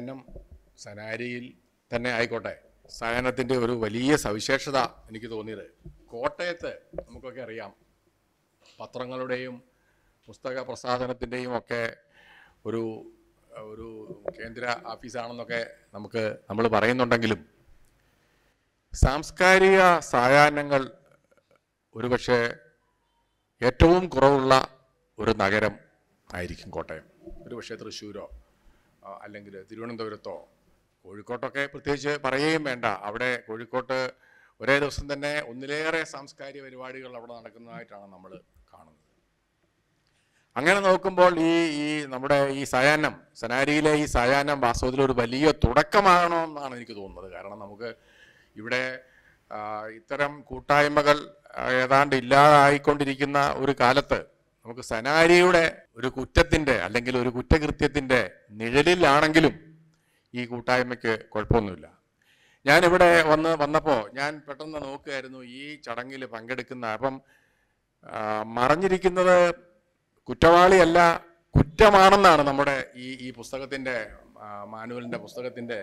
സഹനം സനാരിയിൽ തന്നെ ആയിക്കോട്ടെ സഹനത്തിൻ്റെ ഒരു വലിയ സവിശേഷത എനിക്ക് തോന്നിയത് കോട്ടയത്ത് നമുക്കൊക്കെ അറിയാം പത്രങ്ങളുടെയും പുസ്തക പ്രസാധനത്തിൻ്റെയും ഒക്കെ ഒരു ഒരു കേന്ദ്ര ആഫീസാണെന്നൊക്കെ നമുക്ക് നമ്മൾ പറയുന്നുണ്ടെങ്കിലും സാംസ്കാരിക സായാഹ്നങ്ങൾ ഒരുപക്ഷെ ഏറ്റവും കുറവുള്ള ഒരു നഗരം ആയിരിക്കും കോട്ടയം ഒരുപക്ഷെ തൃശ്ശൂരോ അല്ലെങ്കിൽ തിരുവനന്തപുരത്തോ കോഴിക്കോട്ടൊക്കെ പ്രത്യേകിച്ച് പറയുകയും വേണ്ട അവിടെ കോഴിക്കോട്ട് ഒരേ ദിവസം തന്നെ ഒന്നിലേറെ സാംസ്കാരിക പരിപാടികൾ അവിടെ നടക്കുന്നതായിട്ടാണ് നമ്മൾ കാണുന്നത് അങ്ങനെ നോക്കുമ്പോൾ ഈ ഈ നമ്മുടെ ഈ സയാനം സനാരിയിലെ ഈ സയാനം വാസ്തവത്തിൽ ഒരു വലിയ എന്നാണ് എനിക്ക് തോന്നുന്നത് കാരണം നമുക്ക് ഇവിടെ ഇത്തരം കൂട്ടായ്മകൾ ഏതാണ്ട് ഇല്ലാതായിക്കൊണ്ടിരിക്കുന്ന ഒരു കാലത്ത് നമുക്ക് സനാരിയുടെ ഒരു കുറ്റത്തിൻ്റെ അല്ലെങ്കിൽ ഒരു കുറ്റകൃത്യത്തിൻ്റെ നിഴലിലാണെങ്കിലും ഈ കൂട്ടായ്മയ്ക്ക് കുഴപ്പമൊന്നുമില്ല ഞാനിവിടെ വന്ന് വന്നപ്പോൾ ഞാൻ പെട്ടെന്ന് നോക്കുകയായിരുന്നു ഈ ചടങ്ങിൽ പങ്കെടുക്കുന്ന അപ്പം മറഞ്ഞിരിക്കുന്നത് കുറ്റവാളിയല്ല കുറ്റമാണെന്നാണ് നമ്മുടെ ഈ ഈ പുസ്തകത്തിൻ്റെ മാനുവലിൻ്റെ പുസ്തകത്തിൻ്റെ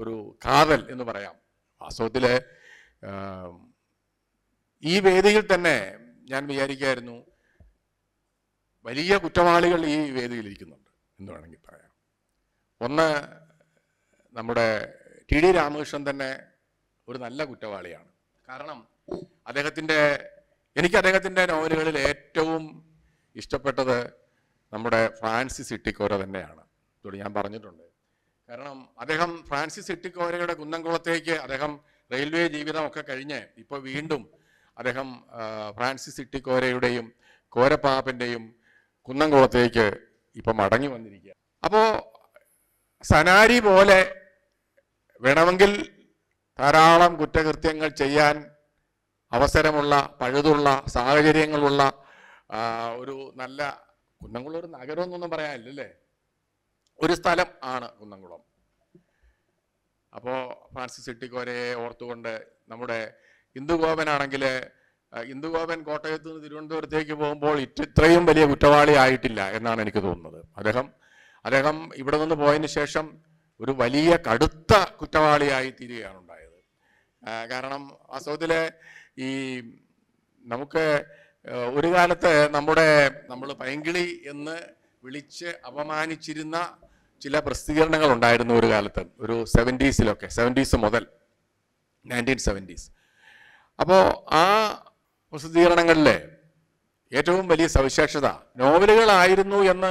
ഒരു കാതൽ എന്ന് പറയാം വാസ്തവത്തിൽ ഈ വേദിയിൽ തന്നെ ഞാൻ വിചാരിക്കായിരുന്നു വലിയ കുറ്റവാളികൾ ഈ വേദിയിലിരിക്കുന്നുണ്ട് എന്ന് വേണമെങ്കിൽ പറയാം ഒന്ന് നമ്മുടെ ടി ഡി രാമകൃഷ്ണൻ തന്നെ ഒരു നല്ല കുറ്റവാളിയാണ് കാരണം അദ്ദേഹത്തിൻ്റെ എനിക്ക് അദ്ദേഹത്തിൻ്റെ നോവലുകളിൽ ഏറ്റവും ഇഷ്ടപ്പെട്ടത് നമ്മുടെ ഫ്രാൻസിസ് ഇട്ടിക്കോര തന്നെയാണ് ഇതോട് ഞാൻ പറഞ്ഞിട്ടുണ്ട് കാരണം അദ്ദേഹം ഫ്രാൻസിസ് ഇട്ടിക്കോരയുടെ കുന്നംകുളത്തേക്ക് അദ്ദേഹം റെയിൽവേ ജീവിതമൊക്കെ കഴിഞ്ഞ് ഇപ്പോൾ വീണ്ടും അദ്ദേഹം ഫ്രാൻസിസ് ഇട്ടിക്കോരയുടെയും കോരപ്പാപ്പിൻ്റെയും കുന്നംകുളത്തേക്ക് ഇപ്പം മടങ്ങി വന്നിരിക്കുക അപ്പോൾ സനാരി പോലെ വേണമെങ്കിൽ ധാരാളം കുറ്റകൃത്യങ്ങൾ ചെയ്യാൻ അവസരമുള്ള പഴുതുള്ള സാഹചര്യങ്ങളുള്ള ഒരു നല്ല കുന്നംകുളം ഒരു നഗരം എന്നൊന്നും പറയാനില്ലല്ലേ ഒരു സ്ഥലം ആണ് കുന്നംകുളം അപ്പോൾ ഫ്രാൻസിസ് ഇട്ടിക്കോരയെ ഓർത്തുകൊണ്ട് നമ്മുടെ ഹിന്ദുഗോപനാണെങ്കിൽ ഇന്ദുഗോപൻ കോട്ടയത്ത് നിന്ന് തിരുവനന്തപുരത്തേക്ക് പോകുമ്പോൾ ഇത്രയും വലിയ കുറ്റവാളി ആയിട്ടില്ല എന്നാണ് എനിക്ക് തോന്നുന്നത് അദ്ദേഹം അദ്ദേഹം ഇവിടെ നിന്ന് പോയതിന് ശേഷം ഒരു വലിയ കടുത്ത കുറ്റവാളിയായി തീരുകയാണ് ഉണ്ടായത് കാരണം വാസ്തവത്തിലെ ഈ നമുക്ക് ഒരു കാലത്ത് നമ്മുടെ നമ്മൾ പൈങ്കിളി എന്ന് വിളിച്ച് അപമാനിച്ചിരുന്ന ചില പ്രസിദ്ധീകരണങ്ങൾ ഉണ്ടായിരുന്നു ഒരു കാലത്ത് ഒരു സെവൻറ്റീസിലൊക്കെ സെവൻറ്റീസ് മുതൽ നയൻറ്റീൻ സെവൻറ്റീസ് അപ്പോൾ ആ പ്രസിദ്ധീകരണങ്ങളിലെ ഏറ്റവും വലിയ സവിശേഷത നോവലുകളായിരുന്നു എന്ന്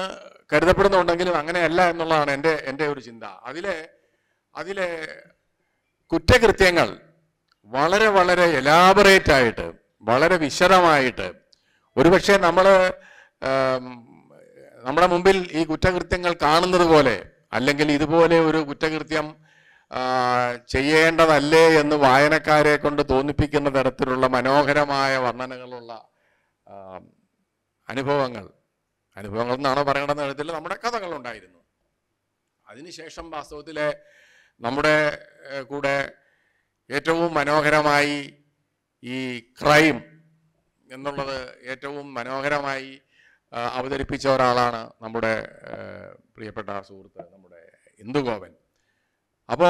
കരുതപ്പെടുന്നുണ്ടെങ്കിലും അങ്ങനെയല്ല എന്നുള്ളതാണ് എൻ്റെ എൻ്റെ ഒരു ചിന്ത അതിലെ അതിലെ കുറ്റകൃത്യങ്ങൾ വളരെ വളരെ എലാബറേറ്റ് ആയിട്ട് വളരെ വിശദമായിട്ട് ഒരുപക്ഷെ നമ്മൾ നമ്മുടെ മുമ്പിൽ ഈ കുറ്റകൃത്യങ്ങൾ കാണുന്നത് പോലെ അല്ലെങ്കിൽ ഇതുപോലെ ഒരു കുറ്റകൃത്യം ചെയ്യേണ്ടതല്ലേ എന്ന് വായനക്കാരെ കൊണ്ട് തോന്നിപ്പിക്കുന്ന തരത്തിലുള്ള മനോഹരമായ വർണ്ണനകളുള്ള അനുഭവങ്ങൾ അനുഭവങ്ങൾ എന്നാണോ പറയേണ്ടെന്ന് എഴുത്തിൽ നമ്മുടെ കഥകളുണ്ടായിരുന്നു അതിനുശേഷം വാസ്തവത്തിലെ നമ്മുടെ കൂടെ ഏറ്റവും മനോഹരമായി ഈ ക്രൈം എന്നുള്ളത് ഏറ്റവും മനോഹരമായി അവതരിപ്പിച്ച ഒരാളാണ് നമ്മുടെ പ്രിയപ്പെട്ട സുഹൃത്ത് നമ്മുടെ ഇന്ദുഗോപൻ അപ്പോ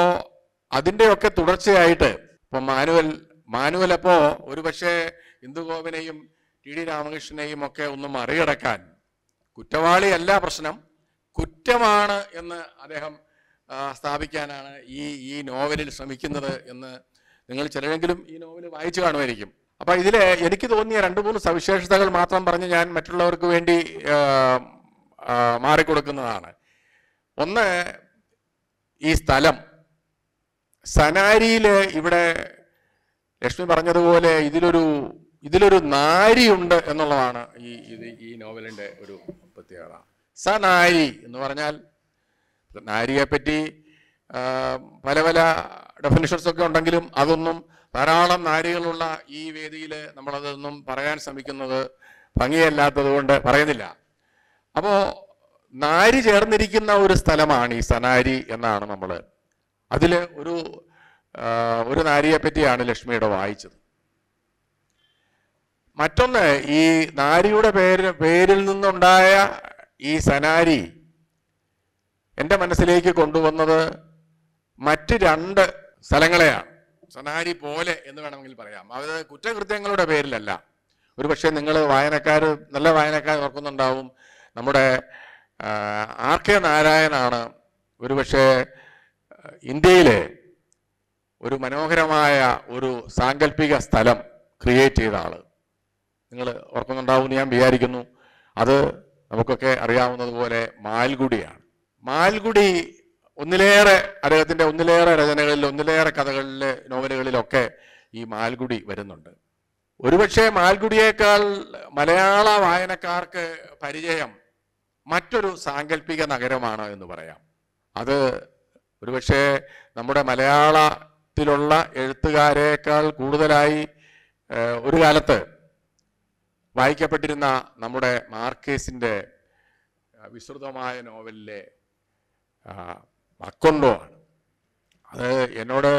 അതിൻ്റെയൊക്കെ തുടർച്ചയായിട്ട് ഇപ്പൊ മാനുവൽ മാനുവൽ അപ്പോ ഒരു പക്ഷേ ഇന്ദുഗോപിനെയും ടി ഡി രാമകൃഷ്ണനെയും ഒക്കെ ഒന്ന് മറികടക്കാൻ കുറ്റവാളിയല്ല പ്രശ്നം കുറ്റമാണ് എന്ന് അദ്ദേഹം സ്ഥാപിക്കാനാണ് ഈ ഈ നോവലിൽ ശ്രമിക്കുന്നത് എന്ന് നിങ്ങൾ ചിലരെങ്കിലും ഈ നോവൽ വായിച്ചു കാണുമായിരിക്കും അപ്പോൾ ഇതിലെ എനിക്ക് തോന്നിയ രണ്ട് മൂന്ന് സവിശേഷതകൾ മാത്രം പറഞ്ഞ് ഞാൻ മറ്റുള്ളവർക്ക് വേണ്ടി മാറിക്കൊടുക്കുന്നതാണ് ഒന്ന് ഈ സ്ഥലം സനാരിയില് ഇവിടെ ലക്ഷ്മി പറഞ്ഞതുപോലെ ഇതിലൊരു ഇതിലൊരു നാരിയുണ്ട് എന്നുള്ളതാണ് ഈ ഇത് ഈ നോവലിൻ്റെ ഒരു പ്രത്യേകത സനാരി എന്ന് പറഞ്ഞാൽ പറ്റി പല പല ഡെഫിനിഷൻസ് ഒക്കെ ഉണ്ടെങ്കിലും അതൊന്നും ധാരാളം നാരികളുള്ള ഈ വേദിയിൽ നമ്മളതൊന്നും പറയാൻ ശ്രമിക്കുന്നത് ഭംഗിയല്ലാത്തത് കൊണ്ട് പറയുന്നില്ല അപ്പോൾ നാരി ചേർന്നിരിക്കുന്ന ഒരു സ്ഥലമാണ് ഈ സനാരി എന്നാണ് നമ്മൾ അതിൽ ഒരു ഒരു നാരിയെ പറ്റിയാണ് ലക്ഷ്മിയുടെ വായിച്ചത് മറ്റൊന്ന് ഈ നാരിയുടെ പേര് പേരിൽ നിന്നുണ്ടായ ഈ സനാരി എൻ്റെ മനസ്സിലേക്ക് കൊണ്ടുവന്നത് മറ്റ് രണ്ട് സ്ഥലങ്ങളെയാണ് സനാരി പോലെ എന്ന് വേണമെങ്കിൽ പറയാം അത് കുറ്റകൃത്യങ്ങളുടെ പേരിലല്ല പക്ഷേ നിങ്ങൾ വായനക്കാർ നല്ല വായനക്കാർ ഓർക്കുന്നുണ്ടാവും നമ്മുടെ ആർ കെ നാരായണാണ് ഒരുപക്ഷെ ഇന്ത്യയിലെ ഒരു മനോഹരമായ ഒരു സാങ്കല്പിക സ്ഥലം ക്രിയേറ്റ് ചെയ്ത ആള് നിങ്ങൾ ഓർക്കുന്നുണ്ടാവും ഞാൻ വിചാരിക്കുന്നു അത് നമുക്കൊക്കെ അറിയാവുന്നതുപോലെ മാൽഗുടിയാണ് മാൽഗുടി ഒന്നിലേറെ അദ്ദേഹത്തിൻ്റെ ഒന്നിലേറെ രചനകളിൽ ഒന്നിലേറെ കഥകളിൽ നോവലുകളിലൊക്കെ ഈ മാൽഗുടി വരുന്നുണ്ട് ഒരുപക്ഷെ മാൽഗുടിയേക്കാൾ മലയാള വായനക്കാർക്ക് പരിചയം മറ്റൊരു സാങ്കല്പിക നഗരമാണ് എന്ന് പറയാം അത് ഒരുപക്ഷെ നമ്മുടെ മലയാളത്തിലുള്ള എഴുത്തുകാരേക്കാൾ കൂടുതലായി ഒരു കാലത്ത് വായിക്കപ്പെട്ടിരുന്ന നമ്മുടെ മാർക്കേസിൻ്റെ വിസ്തൃതമായ നോവലിലെ മക്കൊണ്ടോ ആണ് അത് എന്നോട്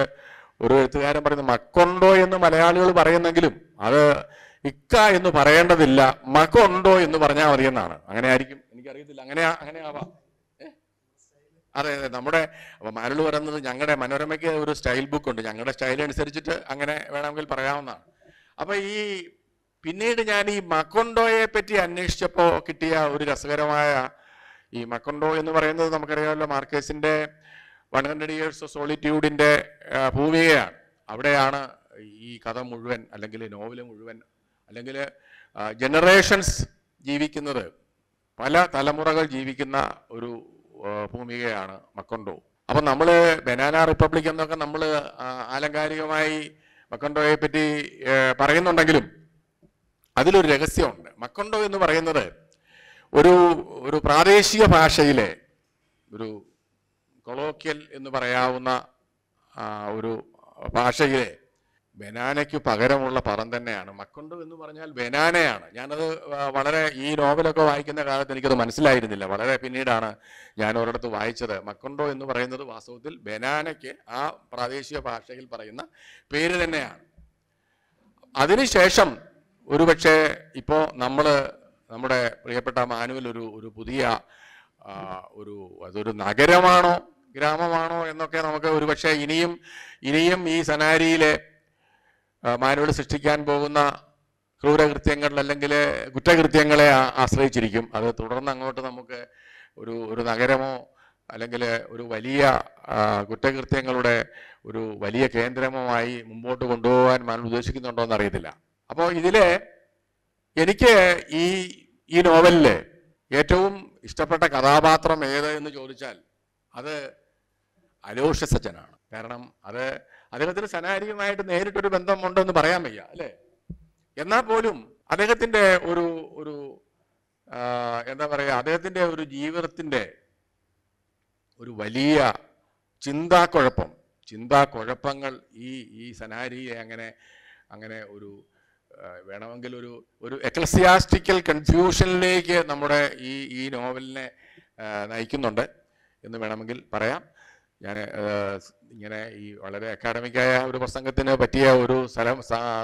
ഒരു എഴുത്തുകാരൻ പറയുന്നത് മക്കൊണ്ടോ എന്ന് മലയാളികൾ പറയുന്നെങ്കിലും അത് ഇക്ക എന്ന് പറയേണ്ടതില്ല മക്കൊണ്ടോ എന്ന് പറഞ്ഞാൽ മതിയെന്നാണ് അങ്ങനെ ആയിരിക്കും എനിക്കറിയത്തില്ല അങ്ങനെ അങ്ങനെ ആവാം അതെ അതെ നമ്മുടെ മരള് പറയുന്നത് ഞങ്ങളുടെ മനോരമയ്ക്ക് ഒരു സ്റ്റൈൽ ബുക്ക് ഉണ്ട് ഞങ്ങളുടെ സ്റ്റൈൽ അനുസരിച്ചിട്ട് അങ്ങനെ വേണമെങ്കിൽ പറയാവുന്നതാണ് അപ്പൊ ഈ പിന്നീട് ഞാൻ ഈ മക്കൊണ്ടോയെ പറ്റി അന്വേഷിച്ചപ്പോൾ കിട്ടിയ ഒരു രസകരമായ ഈ മക്കൊണ്ടോ എന്ന് പറയുന്നത് നമുക്കറിയാമല്ലോ മാർക്കേസിന്റെ വൺ ഹൺഡ്രഡ് ഇയേഴ്സ് സോളിറ്റ്യൂഡിന്റെ ഭൂമികയാണ് അവിടെയാണ് ഈ കഥ മുഴുവൻ അല്ലെങ്കിൽ നോവൽ മുഴുവൻ അല്ലെങ്കിൽ ജനറേഷൻസ് ജീവിക്കുന്നത് പല തലമുറകൾ ജീവിക്കുന്ന ഒരു ഭൂമികയാണ് മക്കൊണ്ടോ അപ്പം നമ്മൾ ബനാന റിപ്പബ്ലിക് എന്നൊക്കെ നമ്മൾ ആലങ്കാരികമായി മക്കൊണ്ടോയെ പറ്റി പറയുന്നുണ്ടെങ്കിലും അതിലൊരു രഹസ്യമുണ്ട് മക്കൊണ്ടോ എന്ന് പറയുന്നത് ഒരു ഒരു പ്രാദേശിക ഭാഷയിലെ ഒരു കൊളോക്കിയൽ എന്ന് പറയാവുന്ന ഒരു ഭാഷയിലെ ബനാനയ്ക്ക് പകരമുള്ള പദം തന്നെയാണ് മക്കൊണ്ടു എന്ന് പറഞ്ഞാൽ ബനാനയാണ് ഞാനത് വളരെ ഈ നോവലൊക്കെ വായിക്കുന്ന കാലത്ത് എനിക്കത് മനസ്സിലായിരുന്നില്ല വളരെ പിന്നീടാണ് ഞാൻ ഒരിടത്ത് വായിച്ചത് മക്കൊണ്ടോ എന്ന് പറയുന്നത് വാസ്തവത്തിൽ ബനാനയ്ക്ക് ആ പ്രാദേശിക ഭാഷയിൽ പറയുന്ന പേര് തന്നെയാണ് അതിനുശേഷം ഒരുപക്ഷെ ഇപ്പോൾ നമ്മൾ നമ്മുടെ പ്രിയപ്പെട്ട മാനുവൽ ഒരു ഒരു പുതിയ ഒരു അതൊരു നഗരമാണോ ഗ്രാമമാണോ എന്നൊക്കെ നമുക്ക് ഒരുപക്ഷെ ഇനിയും ഇനിയും ഈ സനാരിയിലെ മാനുവൽ സൃഷ്ടിക്കാൻ പോകുന്ന ക്രൂരകൃത്യങ്ങൾ അല്ലെങ്കിൽ കുറ്റകൃത്യങ്ങളെ ആശ്രയിച്ചിരിക്കും അത് തുടർന്ന് അങ്ങോട്ട് നമുക്ക് ഒരു ഒരു നഗരമോ അല്ലെങ്കിൽ ഒരു വലിയ കുറ്റകൃത്യങ്ങളുടെ ഒരു വലിയ ആയി മുമ്പോട്ട് കൊണ്ടുപോകാൻ മാൻ ഉദ്ദേശിക്കുന്നുണ്ടോ എന്ന് അറിയത്തില്ല അപ്പോൾ ഇതിൽ എനിക്ക് ഈ ഈ നോവലിൽ ഏറ്റവും ഇഷ്ടപ്പെട്ട കഥാപാത്രം ഏത് എന്ന് ചോദിച്ചാൽ അത് അലോഷ സജ്ജനാണ് കാരണം അത് അദ്ദേഹത്തിന് സനാരിയുമായിട്ട് നേരിട്ടൊരു ബന്ധമുണ്ടെന്ന് പറയാൻ വയ്യ അല്ലേ എന്നാൽ പോലും അദ്ദേഹത്തിന്റെ ഒരു ഒരു എന്താ പറയുക അദ്ദേഹത്തിന്റെ ഒരു ജീവിതത്തിന്റെ ഒരു വലിയ ചിന്താ കുഴപ്പങ്ങൾ ഈ ഈ സനാരിയെ അങ്ങനെ അങ്ങനെ ഒരു വേണമെങ്കിൽ ഒരു ഒരു എക്ലസിയാസ്റ്റിക്കൽ കൺഫ്യൂഷനിലേക്ക് നമ്മുടെ ഈ ഈ നോവലിനെ നയിക്കുന്നുണ്ട് എന്ന് വേണമെങ്കിൽ പറയാം ഞാൻ ഇങ്ങനെ ഈ വളരെ അക്കാഡമിക്കായ ഒരു പ്രസംഗത്തിന് പറ്റിയ ഒരു സ്ഥലം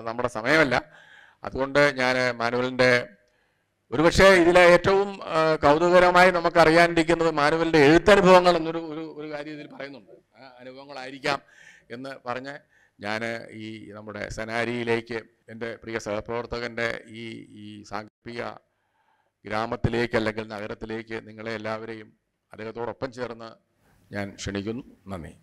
നമ്മുടെ സമയമല്ല അതുകൊണ്ട് ഞാൻ മാനുവലിൻ്റെ ഒരുപക്ഷെ ഇതിലെ ഏറ്റവും കൗതുകകരമായി അറിയാനിരിക്കുന്നത് മാനുവലിൻ്റെ എഴുത്തനുഭവങ്ങൾ എന്നൊരു ഒരു ഒരു കാര്യം ഇതിൽ പറയുന്നുണ്ട് ആ അനുഭവങ്ങളായിരിക്കാം എന്ന് പറഞ്ഞ് ഞാൻ ഈ നമ്മുടെ സെനാരിയിലേക്ക് എൻ്റെ പ്രിയ സഹപ്രവർത്തകൻ്റെ ഈ ഈ സാങ്കല്പിക ഗ്രാമത്തിലേക്ക് അല്ലെങ്കിൽ നഗരത്തിലേക്ക് നിങ്ങളെ എല്ലാവരെയും അദ്ദേഹത്തോടൊപ്പം ചേർന്ന് ഞാൻ ക്ഷണിക്കുന്നു നന്ദി